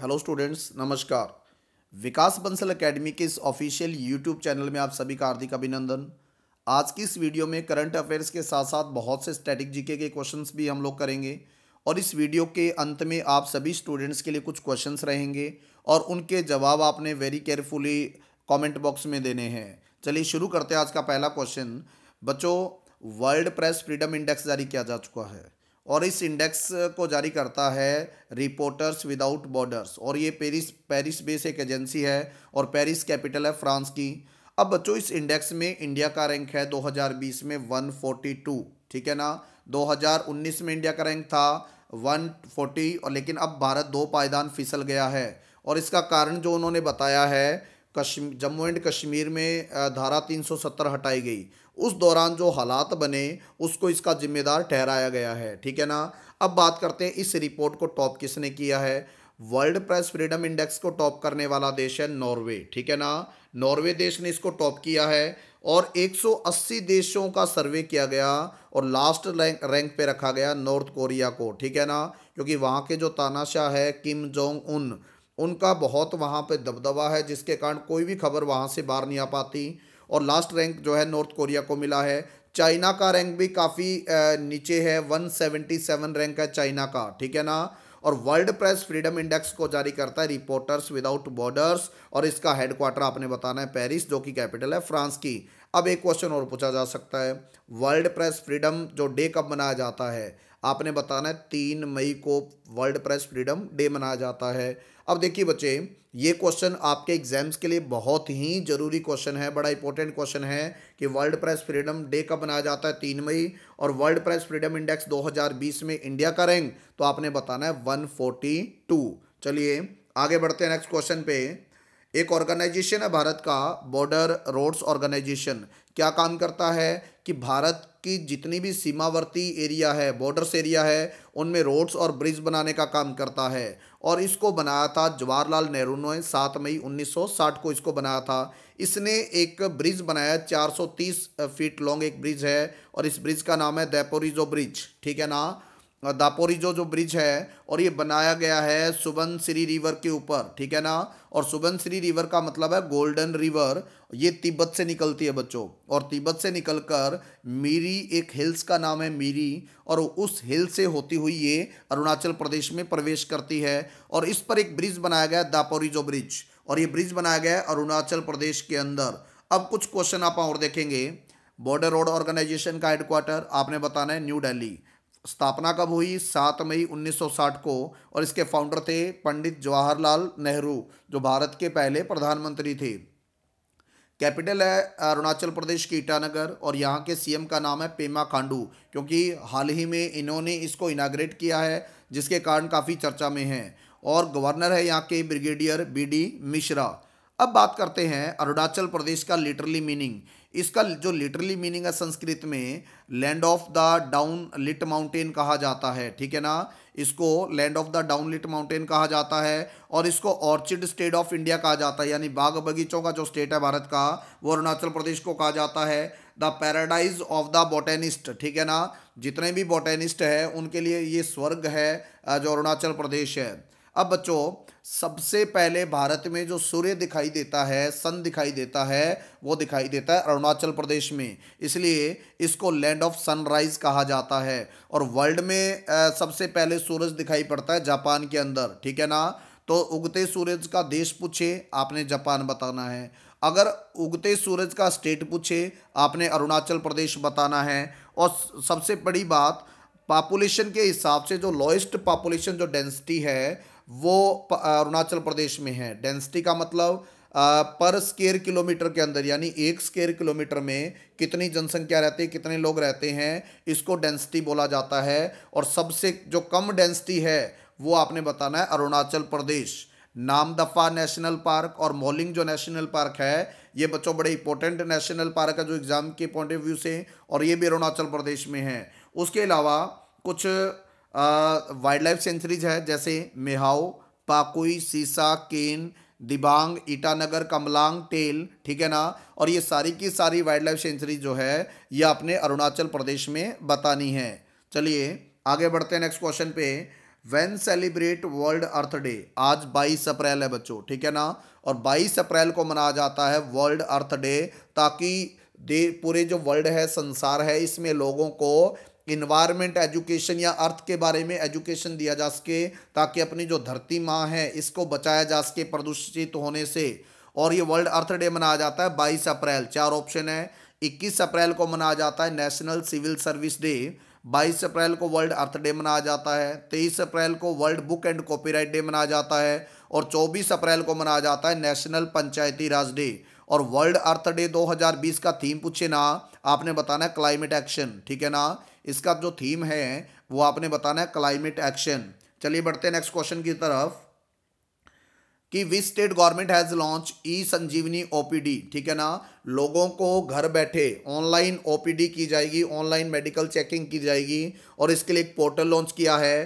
hello students नमस्कार विकास Bansal academy के इस ऑफिशियल यूट्यूब चैनल में आप सभी का हार्दिक अभिनंदन आज की इस वीडियो में करंट अफेयर्स के साथ साथ बहुत से स्टैटिक जीके के क्वेश्चंस भी हम लोग करेंगे और इस वीडियो के अंत में आप सभी स्टूडेंट्स के लिए कुछ क्वेश्चंस रहेंगे और उनके जवाब आपने वेरी केयरफुली कॉमेंट बॉक्स में देने हैं चलिए शुरू करते हैं आज का पहला क्वेश्चन बच्चों वर्ल्ड प्रेस फ्रीडम इंडेक्स जारी किया जा चुका है और इस इंडेक्स को जारी करता है रिपोर्टर्स विदाउट बॉर्डर्स और ये पेरिस पेरिस बेस एक एजेंसी है और पेरिस कैपिटल है फ्रांस की अब बच्चों इस इंडेक्स में इंडिया का रैंक है 2020 में 142 ठीक है ना 2019 में इंडिया का रैंक था 140 और लेकिन अब भारत दो पायदान फिसल गया है और इसका कारण जो उन्होंने बताया है कश्म जम्मू एंड कश्मीर में धारा 370 हटाई गई उस दौरान जो हालात बने उसको इसका जिम्मेदार ठहराया गया है ठीक है ना अब बात करते हैं इस रिपोर्ट को टॉप किसने किया है वर्ल्ड प्रेस फ्रीडम इंडेक्स को टॉप करने वाला देश है नॉर्वे ठीक है ना नॉर्वे देश ने इसको टॉप किया है और 180 देशों का सर्वे किया गया और लास्ट रैंक रैंक पे रखा गया नॉर्थ कोरिया को ठीक है ना क्योंकि वहाँ के जो तानाशाह है किम जोंग उन उनका बहुत वहाँ पर दबदबा है जिसके कारण कोई भी खबर वहाँ से बाहर नहीं आ पाती और लास्ट रैंक जो है नॉर्थ कोरिया को मिला है चाइना का रैंक भी काफ़ी नीचे है 177 रैंक है चाइना का ठीक है ना और वर्ल्ड प्रेस फ्रीडम इंडेक्स को जारी करता है रिपोर्टर्स विदाउट बॉर्डर्स और इसका हेडक्वार्टर आपने बताना है पेरिस जो कि कैपिटल है फ्रांस की अब एक क्वेश्चन और पूछा जा सकता है वर्ल्ड प्रेस फ्रीडम जो डे कब मनाया जाता है आपने बताना है तीन मई को वर्ल्ड प्रेस फ्रीडम डे मनाया जाता है अब देखिए बच्चे ये क्वेश्चन आपके एग्जाम्स के लिए बहुत ही ज़रूरी क्वेश्चन है बड़ा इंपॉर्टेंट क्वेश्चन है कि वर्ल्ड प्रेस फ्रीडम डे कब मनाया जाता है तीन मई और वर्ल्ड प्रेस फ्रीडम इंडेक्स 2020 में इंडिया का रैंक तो आपने बताना है 142 चलिए आगे बढ़ते हैं नेक्स्ट क्वेश्चन पे एक ऑर्गेनाइजेशन है भारत का बॉर्डर रोड्स ऑर्गेनाइजेशन क्या काम करता है कि भारत की जितनी भी सीमावर्ती एरिया है बॉर्डर्स एरिया है उनमें रोड्स और ब्रिज बनाने का काम करता है और इसको बनाया था जवाहरलाल नेहरू ने सात मई 1960 को इसको बनाया था इसने एक ब्रिज बनाया 430 फीट लॉन्ग एक ब्रिज है और इस ब्रिज का नाम है दैपोरिजो ब्रिज ठीक है ना दापोरी जो ब्रिज है और ये बनाया गया है सुबन श्री रिवर के ऊपर ठीक है ना और सुबन श्री रिवर का मतलब है गोल्डन रिवर ये तिब्बत से निकलती है बच्चों और तिब्बत से निकलकर मीरी एक हिल्स का नाम है मीरी और उस हिल से होती हुई ये अरुणाचल प्रदेश में प्रवेश करती है और इस पर एक ब्रिज बनाया गया है दापोरिजो ब्रिज और ये ब्रिज बनाया गया है अरुणाचल प्रदेश के अंदर अब कुछ क्वेश्चन आप और देखेंगे बॉर्डर रोड ऑर्गेनाइजेशन का हेडक्वार्टर आपने बताना है न्यू दिल्ली स्थापना कब हुई सात मई 1960 को और इसके फाउंडर थे पंडित जवाहरलाल नेहरू जो भारत के पहले प्रधानमंत्री थे कैपिटल है अरुणाचल प्रदेश की ईटानगर और यहाँ के सीएम का नाम है पेमा खांडू क्योंकि हाल ही में इन्होंने इसको इनाग्रेट किया है जिसके कारण काफ़ी चर्चा में है और गवर्नर है यहाँ के ब्रिगेडियर बी डी मिश्रा अब बात करते हैं अरुणाचल प्रदेश का लिटरली मीनिंग इसका जो लिटरली मीनिंग है संस्कृत में land of the dawn lit mountain कहा जाता है ठीक है ना इसको land of the dawn lit mountain कहा जाता है और इसको ऑर्चिड स्टेट ऑफ इंडिया कहा जाता है यानी बाग बगीचों का जो स्टेट है भारत का वो अरुणाचल प्रदेश को कहा जाता है the paradise of the botanist ठीक है ना जितने भी बोटेनिस्ट हैं उनके लिए ये स्वर्ग है जो अरुणाचल प्रदेश है अब बच्चों सबसे पहले भारत में जो सूर्य दिखाई देता है सन दिखाई देता है वो दिखाई देता है अरुणाचल प्रदेश में इसलिए इसको लैंड ऑफ सनराइज कहा जाता है और वर्ल्ड में सबसे पहले सूरज दिखाई पड़ता है जापान के अंदर ठीक है ना तो उगते सूरज का देश पूछे आपने जापान बताना है अगर उगते सूरज का स्टेट पूछे आपने अरुणाचल प्रदेश बताना है और सबसे बड़ी बात पॉपुलेशन के हिसाब से जो लोएस्ट पॉपुलेशन जो डेंसिटी है वो अरुणाचल प्रदेश में है डेंसिटी का मतलब पर स्केयर किलोमीटर के अंदर यानी एक स्केयर किलोमीटर में कितनी जनसंख्या रहती है कितने लोग रहते हैं इसको डेंसिटी बोला जाता है और सबसे जो कम डेंसिटी है वो आपने बताना है अरुणाचल प्रदेश नामदफा नेशनल पार्क और मोलिंग जो नेशनल पार्क है ये बच्चों बड़े इंपॉर्टेंट नेशनल पार्क है जो एग्ज़ाम के पॉइंट ऑफ व्यू से और ये भी अरुणाचल प्रदेश में है उसके अलावा कुछ वाइल्ड लाइफ सेंचुरीज है जैसे मेहाओ पाकुई सीसा केन दिबांग ईटानगर कमलांग टेल ठीक है ना और ये सारी की सारी वाइल्ड लाइफ सेंचुरी जो है ये आपने अरुणाचल प्रदेश में बतानी है चलिए आगे बढ़ते हैं नेक्स्ट क्वेश्चन पे when celebrate world earth day आज 22 अप्रैल है बच्चों ठीक है ना और 22 अप्रैल को मनाया जाता है वर्ल्ड अर्थ डे ताकि दे पूरे जो वर्ल्ड है संसार है इसमें लोगों को इन्वायरमेंट एजुकेशन या अर्थ के बारे में एजुकेशन दिया जा सके ताकि अपनी जो धरती माँ है इसको बचाया जा सके प्रदूषित होने से और ये वर्ल्ड अर्थ डे मनाया जाता है बाईस अप्रैल चार ऑप्शन है इक्कीस अप्रैल को मनाया जाता है नेशनल सिविल सर्विस डे बाईस अप्रैल को वर्ल्ड अर्थ डे मनाया जाता है तेईस अप्रैल को world book and copyright day मनाया जाता है और चौबीस अप्रैल को मनाया जाता है नेशनल पंचायती राज डे और वर्ल्ड अर्थ डे 2020 का थीम पूछे ना आपने बताना है क्लाइमेट एक्शन ठीक है ना इसका जो थीम है वो आपने बताना है क्लाइमेट एक्शन चलिए बढ़ते हैं नेक्स्ट क्वेश्चन की तरफ कि which state government has launch E Sanjeevani OPD ठीक है ना लोगों को घर बैठे ऑनलाइन ओपीडी की जाएगी ऑनलाइन मेडिकल चेकिंग की जाएगी और इसके लिए एक पोर्टल लॉन्च किया है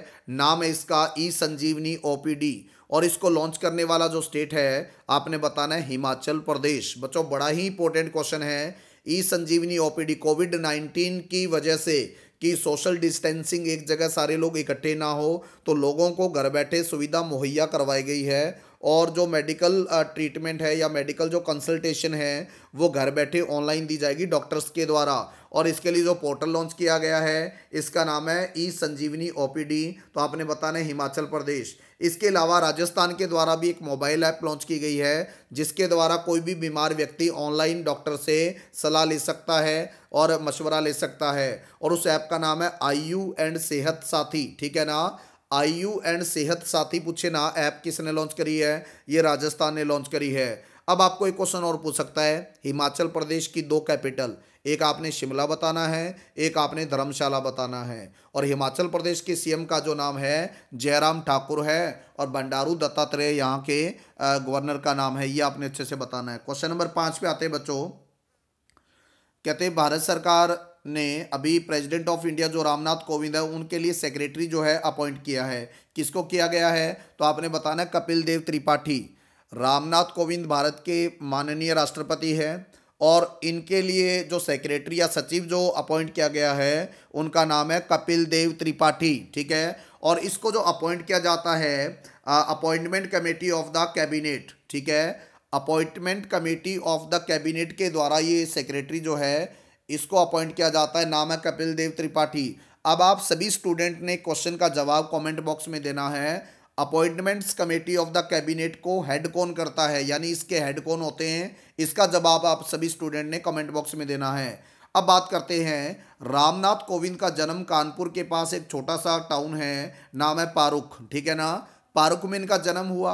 नाम है इसका ई संजीवनी ओपीडी और इसको लॉन्च करने वाला जो स्टेट है आपने बताना है हिमाचल प्रदेश बच्चों बड़ा ही इंपॉर्टेंट क्वेश्चन है E Sanjeevani OPD COVID nineteen की वजह से कि सोशल डिस्टेंसिंग एक जगह सारे लोग इकट्ठे ना हो तो लोगों को घर बैठे सुविधा मुहैया करवाई गई है और जो मेडिकल ट्रीटमेंट है या मेडिकल जो कंसल्टेशन है वो घर बैठे ऑनलाइन दी जाएगी डॉक्टर्स के द्वारा और इसके लिए जो पोर्टल लॉन्च किया गया है इसका नाम है ई संजीवनी ओपीडी तो आपने बताना है हिमाचल प्रदेश इसके अलावा राजस्थान के द्वारा भी एक मोबाइल ऐप लॉन्च की गई है जिसके द्वारा कोई भी बीमार व्यक्ति ऑनलाइन डॉक्टर से सलाह ले सकता है और मशवरा ले सकता है और उस ऐप का नाम है आयु एंड सेहत साथी ठीक है ना आयु एंड सेहत साथी पूछे ना ऐप किसने लॉन्च करी है ये राजस्थान ने लॉन्च करी है अब आपको एक क्वेश्चन और पूछ सकता है हिमाचल प्रदेश की दो कैपिटल एक आपने शिमला बताना है एक आपने धर्मशाला बताना है और हिमाचल प्रदेश के सीएम का जो नाम है जयराम ठाकुर है और बंडारू दत्तात्रेय यहाँ के गवर्नर का नाम है ये आपने अच्छे से बताना है क्वेश्चन नंबर पाँच पे आते हैं बच्चों कहते हैं भारत सरकार ने अभी प्रेसिडेंट ऑफ इंडिया जो रामनाथ कोविंद है उनके लिए सेक्रेटरी जो है अपॉइंट किया है किसको किया गया है तो आपने बताना कपिल देव त्रिपाठी रामनाथ कोविंद भारत के माननीय राष्ट्रपति हैं और इनके लिए जो सेक्रेटरी या सचिव जो अपॉइंट किया गया है उनका नाम है कपिल देव त्रिपाठी ठीक है और इसको जो अपॉइंट किया जाता है appointment committee of the cabinet ठीक है appointment committee of the cabinet के द्वारा ये सेक्रेटरी जो है इसको अपॉइंट किया जाता है नाम है कपिल देव त्रिपाठी अब आप सभी स्टूडेंट ने क्वेश्चन का जवाब कमेंट बॉक्स में देना है appointments committee of the cabinet को हेड कौन करता है यानी इसके हेड कौन होते हैं इसका जवाब आप सभी स्टूडेंट ने कमेंट बॉक्स में देना है अब बात करते हैं रामनाथ कोविंद का जन्म कानपुर के पास एक छोटा सा टाउन है नाम है पारुख ठीक है ना पारुख में इनका जन्म हुआ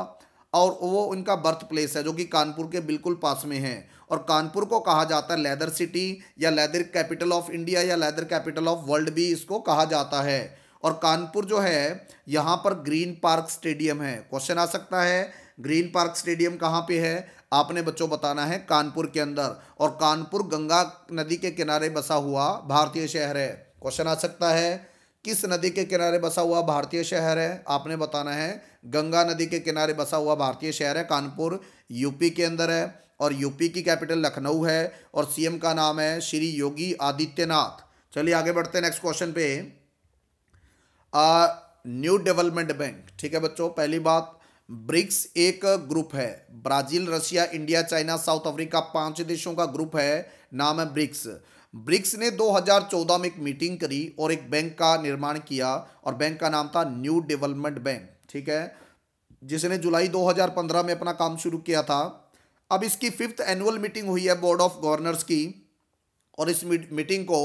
और वो उनका बर्थ प्लेस है जो कि कानपुर के बिल्कुल पास में है और कानपुर को कहा जाता है लेदर सिटी या लेदर कैपिटल ऑफ इंडिया या लेदर कैपिटल ऑफ वर्ल्ड भी इसको कहा जाता है और कानपुर जो है यहाँ पर ग्रीन पार्क स्टेडियम है क्वेश्चन आ सकता है ग्रीन पार्क स्टेडियम कहाँ पे है आपने बच्चों बताना है कानपुर के अंदर और कानपुर गंगा नदी के किनारे बसा हुआ भारतीय शहर है क्वेश्चन आ सकता है किस नदी के किनारे बसा हुआ भारतीय शहर है आपने बताना है गंगा नदी के किनारे बसा हुआ भारतीय शहर है कानपुर यूपी के अंदर है और यूपी की कैपिटल लखनऊ है और सीएम का नाम है श्री योगी आदित्यनाथ चलिए आगे बढ़ते हैं नेक्स्ट क्वेश्चन पे न्यू डेवलपमेंट बैंक ठीक है बच्चों पहली बात ब्रिक्स एक ग्रुप है Brazil Russia India China South Africa पांच देशों का ग्रुप है नाम है ब्रिक्स ब्रिक्स ने 2014 में एक मीटिंग करी और एक बैंक का निर्माण किया और बैंक का नाम था न्यू डेवलपमेंट बैंक ठीक है जिसने जुलाई 2015 में अपना काम शुरू किया था अब इसकी फिफ्थ एनुअल मीटिंग हुई है बोर्ड ऑफ गवर्नर्स की और इस मीटिंग को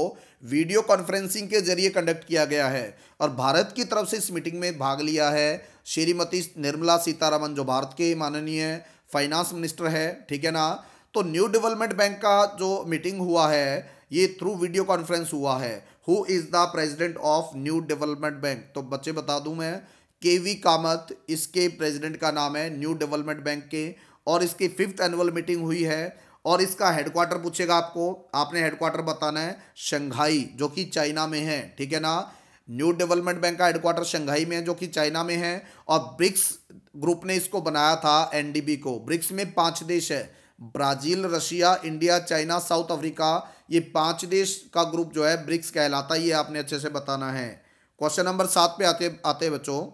वीडियो कॉन्फ्रेंसिंग के जरिए कंडक्ट किया गया है और भारत की तरफ से इस मीटिंग में भाग लिया है श्रीमती निर्मला सीतारामन जो भारत के माननीय फाइनेंस मिनिस्टर है ठीक है ना तो न्यू डेवलपमेंट बैंक का जो मीटिंग हुआ है ये थ्रू वीडियो कॉन्फ्रेंस हुआ है who is the president of New Development Bank तो बच्चे बता दूं मैं के वी कामत इसके प्रेसिडेंट का नाम है न्यू डेवलपमेंट बैंक के और इसकी फिफ्थ एनुअल मीटिंग हुई है और इसका हेडक्वार्टर पूछेगा आपको आपने हेडक्वार्टर बताना है शंघाई जो कि चाइना में है ठीक है ना न्यू डेवलपमेंट बैंक का हेडक्वार्टर शंघाई में है जो कि चाइना में है और ब्रिक्स ग्रुप ने इसको बनाया था एनडीबी को ब्रिक्स में पांच देश है Brazil Russia India China South Africa ये पांच देश का ग्रुप जो है ब्रिक्स कहलाता है ये आपने अच्छे से बताना है क्वेश्चन नंबर सात पे आते आते बच्चों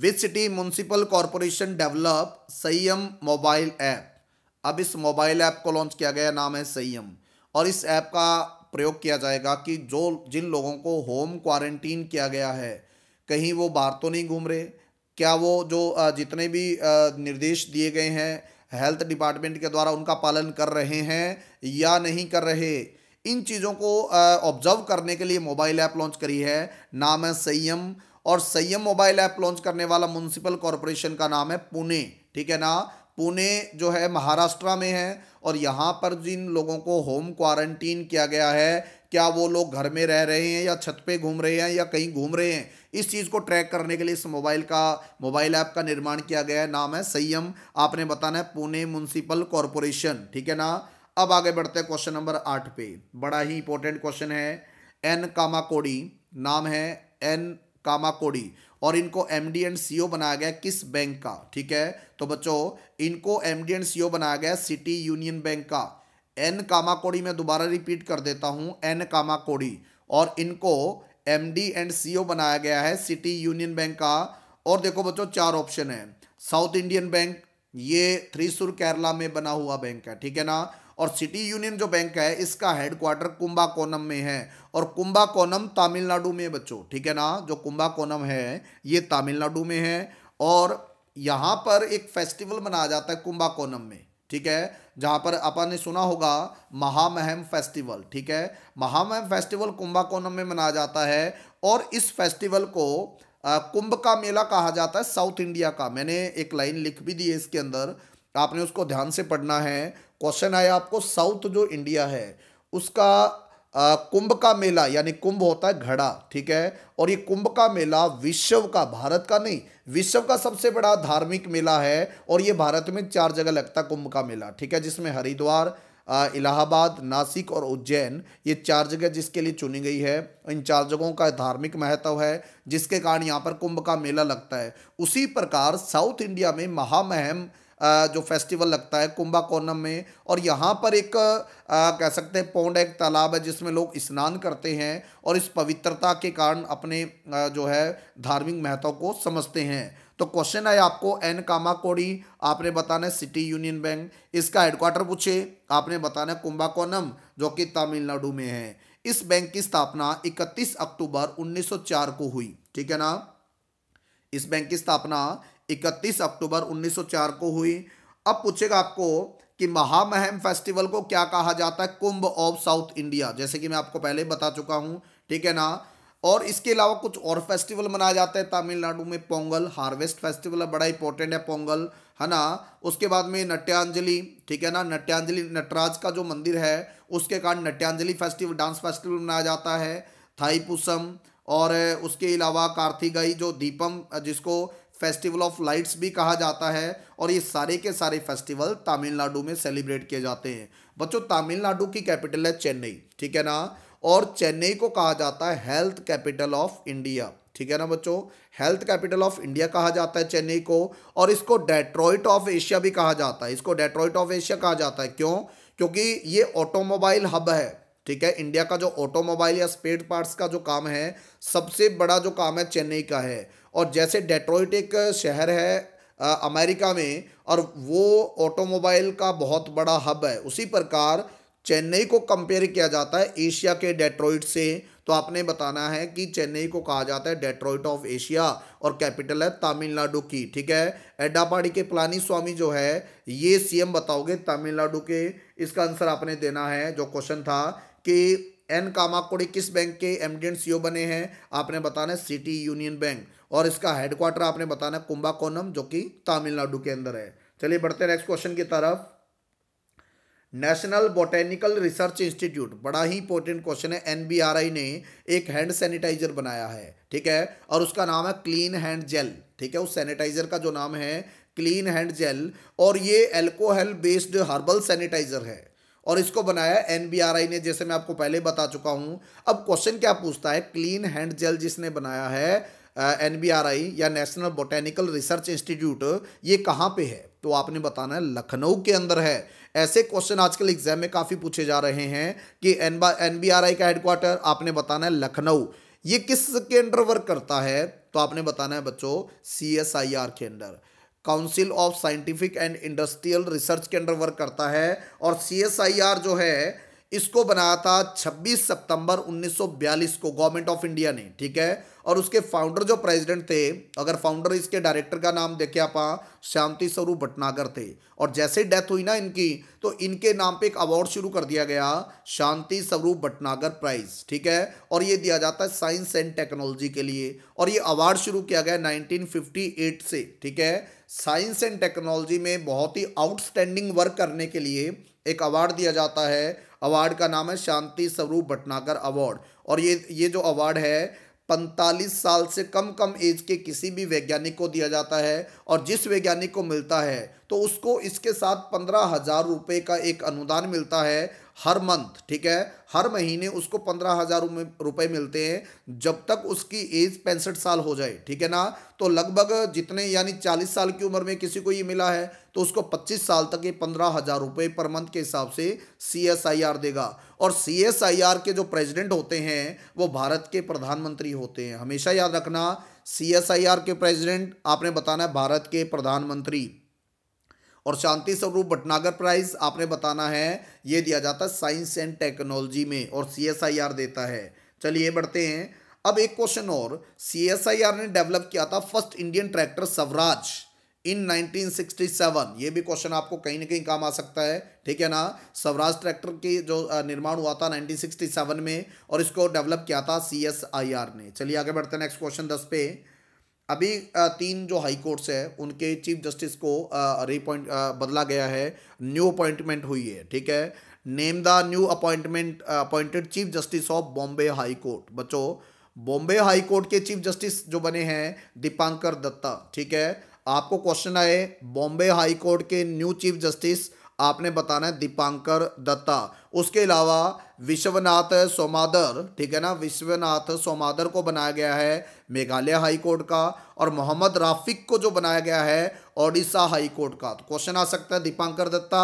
with city municipal corporation develop Sanyam mobile app अब इस मोबाइल ऐप को लॉन्च किया गया नाम है संयम और इस ऐप का प्रयोग किया जाएगा कि जो जिन लोगों को होम क्वारंटीन किया गया है कहीं वो बाहर तो नहीं घूम रहे क्या वो जो जितने भी निर्देश दिए गए हैं हेल्थ डिपार्टमेंट के द्वारा उनका पालन कर रहे हैं या नहीं कर रहे इन चीज़ों को ऑब्जर्व करने के लिए मोबाइल ऐप लॉन्च करी है नाम है संयम और संयम मोबाइल ऐप लॉन्च करने वाला म्यूनसिपल कॉरपोरेशन का नाम है पुणे ठीक है ना पुणे जो है महाराष्ट्र में है और यहाँ पर जिन लोगों को होम क्वारंटीन किया गया है क्या वो लोग घर में रह रहे हैं या छत पे घूम रहे हैं या कहीं घूम रहे हैं इस चीज़ को ट्रैक करने के लिए इस मोबाइल का मोबाइल ऐप का निर्माण किया गया है नाम है संयम आपने बताना है पुणे म्यूनसिपल कॉरपोरेशन ठीक है ना अब आगे बढ़ते हैं क्वेश्चन नंबर आठ पे बड़ा ही इंपॉर्टेंट क्वेश्चन है एन कामाकोडी नाम है एन कामाकोडी और इनको M D and C O बनाया गया किस बैंक का ठीक है तो बच्चों इनको M D and C O बनाया गया सिटी यूनियन बैंक का एन कामा कोडी मैं दोबारा रिपीट कर देता हूँ एन कामा कोडी और इनको M D and C O बनाया गया है सिटी यूनियन बैंक का और देखो बच्चों चार ऑप्शन है साउथ इंडियन बैंक ये थ्रीसुर केरला में बना हुआ बैंक है ठीक है ना और सिटी यूनियन जो बैंक है इसका हेडक्वार्टर कुंभाकोनम में है और कुंभाकोनम तमिलनाडु में बच्चों ठीक है ना जो कुंभाकोनम है ये तमिलनाडु में है और यहाँ पर एक फेस्टिवल मनाया जाता है कुंभाकोनम में ठीक है जहाँ पर अपन ने सुना होगा महामहम फेस्टिवल ठीक है महामहम फेस्टिवल कुंभाकोनम में मनाया जाता है और इस फेस्टिवल को कुंभ का मेला कहा जाता है साउथ इंडिया का मैंने एक लाइन लिख भी दी है इसके अंदर आपने उसको ध्यान से पढ़ना है क्वेश्चन आया आपको साउथ जो इंडिया है उसका आ, कुंभ का मेला यानी कुंभ होता है घड़ा ठीक है और ये कुंभ का मेला विश्व का भारत का नहीं विश्व का सबसे बड़ा धार्मिक मेला है और ये भारत में चार जगह लगता कुंभ का मेला ठीक है जिसमें हरिद्वार इलाहाबाद नासिक और उज्जैन ये चार जगह जिसके लिए चुनी गई है इन चार जगहों का धार्मिक महत्व है जिसके कारण यहाँ पर कुंभ का मेला लगता है उसी प्रकार साउथ इंडिया में महामहम जो फेस्टिवल लगता है कुंभाकोनम में और यहाँ पर एक आ, कह सकते हैं पौंड एक तालाब है जिसमें लोग स्नान करते हैं और इस पवित्रता के कारण अपने जो है धार्मिक महत्व को समझते हैं तो क्वेश्चन है आपको एन कामाकोड़ी आपने बताना है सिटी यूनियन बैंक इसका हेडक्वार्टर पूछे आपने बताना है कुंभाकोनम जो कि तमिलनाडु में है इस बैंक की स्थापना 31 अक्टूबर 1904 को हुई ठीक है ना इस बैंक की स्थापना इकतीस अक्टूबर 1904 को हुई अब पूछेगा आपको कि महामहम फेस्टिवल को क्या कहा जाता है कुंभ ऑफ साउथ इंडिया जैसे कि मैं आपको पहले बता चुका हूं ठीक है ना और इसके अलावा कुछ और फेस्टिवल मनाए जाते हैं तमिलनाडु में पोंगल हार्वेस्ट फेस्टिवल है बड़ा इंपॉर्टेंट है पोंगल है ना उसके बाद में नट्यांजलि ठीक है ना नट्यांजलि नटराज का जो मंदिर है उसके कारण नट्यांजलि फेस्टिवल डांस फेस्टिवल मनाया जाता है थाईपुसम और उसके अलावा कार्थिगाई जो दीपम जिसको फेस्टिवल ऑफ लाइट्स भी कहा जाता है और ये सारे के सारे फेस्टिवल तमिलनाडु में सेलिब्रेट किए जाते हैं बच्चों तमिलनाडु की कैपिटल है चेन्नई ठीक है ना और चेन्नई को कहा जाता है हेल्थ कैपिटल ऑफ इंडिया ठीक है ना बच्चों हेल्थ कैपिटल ऑफ इंडिया कहा जाता है चेन्नई को और इसको डेट्रॉइट ऑफ एशिया भी कहा जाता है इसको डेट्रॉइट ऑफ एशिया कहा जाता है क्यों क्योंकि ये ऑटोमोबाइल हब है ठीक है इंडिया का जो ऑटोमोबाइल या स्पेड पार्ट्स का जो काम है सबसे बड़ा जो काम है चेन्नई का है और जैसे डेट्रॉइट एक शहर है आ, अमेरिका में और वो ऑटोमोबाइल का बहुत बड़ा हब है उसी प्रकार चेन्नई को कंपेयर किया जाता है एशिया के डेट्रॉइट से तो आपने बताना है कि चेन्नई को कहा जाता है डेट्रॉइट ऑफ एशिया और कैपिटल है तमिलनाडु की ठीक है एडापाड़ी के पलानी स्वामी जो है ये सीएम बताओगे तमिलनाडु के इसका आंसर आपने देना है जो क्वेश्चन था कि एन कामाकोड़ी किस बैंक के एमडी सीईओ e बने हैं आपने बताना है सिटी यूनियन बैंक और इसका हेडक्वार्टर आपने बताना है कुंभाकोनम जो कि तमिलनाडु के अंदर है चलिए बढ़ते नेक्स्ट क्वेश्चन की तरफ नेशनल बोटेनिकल रिसर्च इंस्टीट्यूट बड़ा ही इंपॉर्टेंट क्वेश्चन है एनबीआरआई ने एक हैंड सैनिटाइजर बनाया है ठीक है और उसका नाम है क्लीन हैंड जेल ठीक है उस सैनिटाइजर का जो नाम है क्लीन हैंड जेल और ये एल्कोहल बेस्ड हर्बल सैनिटाइजर है और इसको बनाया एनबीआरआई ने जैसे मैं आपको पहले बता चुका हूं अब क्वेश्चन क्या पूछता है क्लीन हैंड जेल जिसने बनाया है एन या नेशनल बोटेनिकल रिसर्च इंस्टीट्यूट ये कहाँ पे है तो आपने बताना है लखनऊ के अंदर है ऐसे क्वेश्चन आजकल एग्जाम में काफ़ी पूछे जा रहे हैं कि एन एन का हेडक्वार्टर आपने बताना है लखनऊ ये किस के अंडर वर्क करता है तो आपने बताना है बच्चों सी एस आई आर के under council of scientific and industrial research के अंडर वर्क करता है और सी एस आई आर जो है इसको बनाया था 26 सितंबर 1942 को गवर्नमेंट ऑफ इंडिया ने ठीक है और उसके फाउंडर जो प्रेसिडेंट थे अगर फाउंडर इसके डायरेक्टर का नाम देखे आप शांति स्वरूप भटनागर थे और जैसे डेथ हुई ना इनकी तो इनके नाम पे एक अवार्ड शुरू कर दिया गया शांति स्वरूप भटनागर प्राइज ठीक है और ये दिया जाता है साइंस एंड टेक्नोलॉजी के लिए और ये अवार्ड शुरू किया गया नाइनटीन से ठीक है साइंस एंड टेक्नोलॉजी में बहुत ही आउटस्टैंडिंग वर्क करने के लिए एक अवार्ड दिया जाता है अवार्ड का नाम है शांति स्वरूप भटनागर अवार्ड और ये ये जो अवार्ड है पैंतालीस साल से कम कम एज के किसी भी वैज्ञानिक को दिया जाता है और जिस वैज्ञानिक को मिलता है तो उसको इसके साथ पंद्रह हज़ार रुपये का एक अनुदान मिलता है हर मंथ ठीक है हर महीने उसको पंद्रह हज़ार रुपये मिलते हैं जब तक उसकी एज पैंसठ साल हो जाए ठीक है ना तो लगभग जितने यानी चालीस साल की उम्र में किसी को ये मिला है तो उसको पच्चीस साल तक ये पंद्रह हज़ार रुपये पर मंथ के हिसाब से सी एस आई आर देगा और सी एस आई आर के जो प्रेसिडेंट होते हैं वो भारत के प्रधानमंत्री होते हैं हमेशा याद रखना सी एस आई आर के प्रेजिडेंट आपने बताना है भारत के प्रधानमंत्री और शांति स्वरूप भटनागर प्राइज आपने बताना है ये दिया जाता है साइंस एंड टेक्नोलॉजी में और आर देता है चलिए बढ़ते हैं अब एक क्वेश्चन और आर ने डेवलप किया था first Indian tractor Swaraj in 1967 ये भी क्वेश्चन आपको कहीं ना कहीं काम आ सकता है ठीक है ना स्वराज ट्रैक्टर की जो निर्माण हुआ था 1967 में और इसको डेवलप किया था आर ने चलिए आगे बढ़ते हैं नेक्स्ट क्वेश्चन दस पे अभी तीन जो हाई कोर्ट्स है उनके चीफ जस्टिस को रिपॉइंट बदला गया है न्यू अपॉइंटमेंट हुई है ठीक है name the new appointment appointed chief justice of Bombay high court बच्चों बॉम्बे हाई कोर्ट के चीफ जस्टिस जो बने हैं दीपांकर दत्ता ठीक है आपको क्वेश्चन आए बॉम्बे हाई कोर्ट के न्यू चीफ जस्टिस आपने बताना है दीपांकर दत्ता उसके अलावा विश्वनाथ सोमादर ठीक है ना विश्वनाथ सोमादर को बनाया गया है मेघालय हाई कोर्ट का और मोहम्मद राफिक को जो बनाया गया है ओडिशा हाई कोर्ट का तो क्वेश्चन आ सकता है दीपांकर दत्ता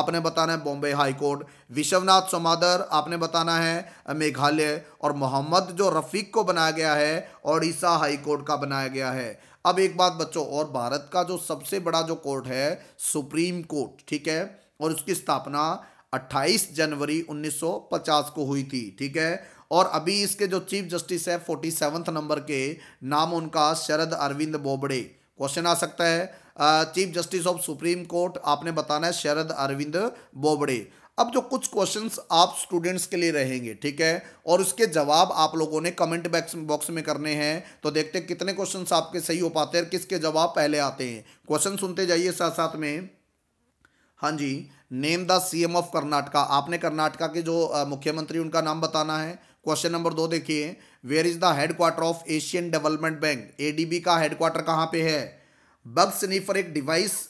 आपने बताना है बॉम्बे हाई कोर्ट विश्वनाथ सोमादर आपने बताना है मेघालय और मोहम्मद जो रफीक को बनाया गया है ओडिशा हाई कोर्ट का बनाया गया है अब एक बात बच्चों और भारत का जो सबसे बड़ा जो कोर्ट है सुप्रीम कोर्ट ठीक है और उसकी स्थापना 28 जनवरी 1950 को हुई थी ठीक है और अभी इसके जो चीफ जस्टिस है फोर्टी नंबर के नाम उनका शरद अरविंद बोबड़े क्वेश्चन आ सकता है chief justice of supreme court आपने बताना है शरद अरविंद बोबड़े अब जो कुछ क्वेश्चंस आप स्टूडेंट्स के लिए रहेंगे ठीक है और उसके जवाब आप लोगों ने कमेंट बॉक्स में करने हैं तो देखते हैं कितने क्वेश्चंस आपके सही हो पाते हैं और किसके जवाब पहले आते हैं क्वेश्चन सुनते जाइए साथ साथ में हाँ जी name the CM of Karnataka आपने कर्नाटका के जो मुख्यमंत्री उनका नाम बताना है क्वेश्चन नंबर दो देखिए where is the headquarter of Asian development bank ADB का हेडक्वार्टर कहाँ पे है बग स्नीफर एक डिवाइस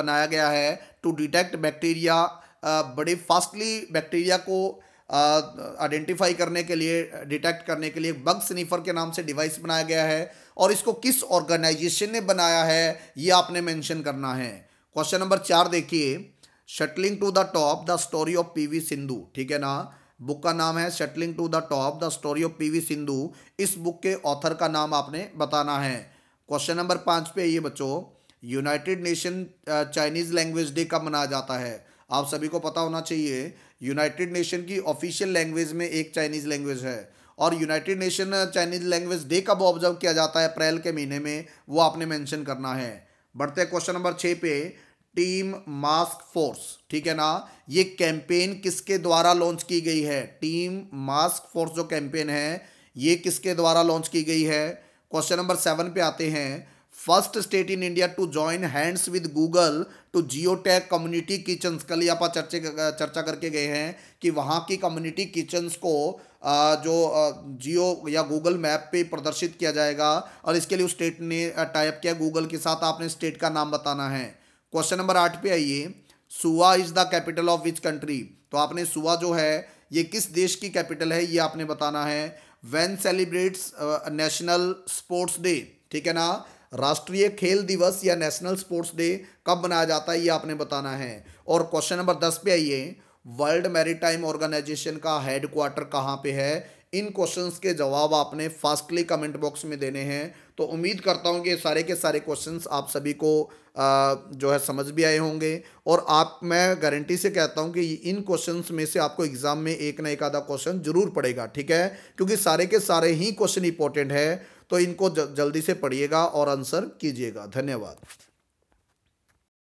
बनाया गया है टू डिटेक्ट बैक्टीरिया बड़े फास्टली बैक्टीरिया को आइडेंटिफाई करने के लिए डिटेक्ट करने के लिए बग स्नीफर के नाम से डिवाइस बनाया गया है और इसको किस ऑर्गेनाइजेशन ने बनाया है ये आपने मेंशन करना है क्वेश्चन नंबर चार देखिए shuttling to the top the story of PV Sindhu ठीक है ना बुक का नाम है shuttling to the top the story of P Sindhu इस बुक के ऑथर का नाम आपने बताना है क्वेश्चन नंबर पाँच पे ये बच्चों United Nation Chinese language day कब मनाया जाता है आप सभी को पता होना चाहिए यूनाइटेड नेशन की ऑफिशियल लैंग्वेज में एक चाइनीज़ लैंग्वेज है और United Nation Chinese language day कब ऑब्जर्व किया जाता है अप्रैल के महीने में वो आपने मेंशन करना है बढ़ते क्वेश्चन नंबर छः पे टीम मास्क फोर्स ठीक है ना ये कैंपेन किसके द्वारा लॉन्च की गई है टीम मास्क फोर्स जो कैंपेन है ये किसके द्वारा लॉन्च की गई है क्वेश्चन नंबर सेवन पे आते हैं first state in India to join hands with Google to geo tag community kitchens कल ही आप चर्चे चर्चा करके गए हैं कि वहाँ की कम्युनिटी किचन्स को जो जियो या गूगल मैप पे प्रदर्शित किया जाएगा और इसके लिए उस स्टेट ने टाइप किया गूगल के साथ आपने स्टेट का नाम बताना है क्वेश्चन नंबर आठ पे आइए Suva is the capital of which country तो आपने सुआ जो है ये किस देश की कैपिटल है ये आपने बताना है when celebrates national sports day ठीक है ना राष्ट्रीय खेल दिवस या नेशनल स्पोर्ट्स डे कब मनाया जाता है ये आपने बताना है और क्वेश्चन नंबर दस पे आइए वर्ल्ड मैरीटाइम ऑर्गेनाइजेशन का हेडक्वार्टर कहाँ पे है इन क्वेश्चंस के जवाब आपने फास्टली कमेंट बॉक्स में देने हैं तो उम्मीद करता हूं कि सारे के सारे क्वेश्चंस आप सभी को आ, जो है समझ भी आए होंगे और आप मैं गारंटी से कहता हूं कि इन क्वेश्चंस में से आपको एग्ज़ाम में एक ना एक आधा क्वेश्चन जरूर पड़ेगा ठीक है क्योंकि सारे के सारे ही क्वेश्चन इंपॉर्टेंट है तो इनको जल्दी से पढ़िएगा और आंसर कीजिएगा धन्यवाद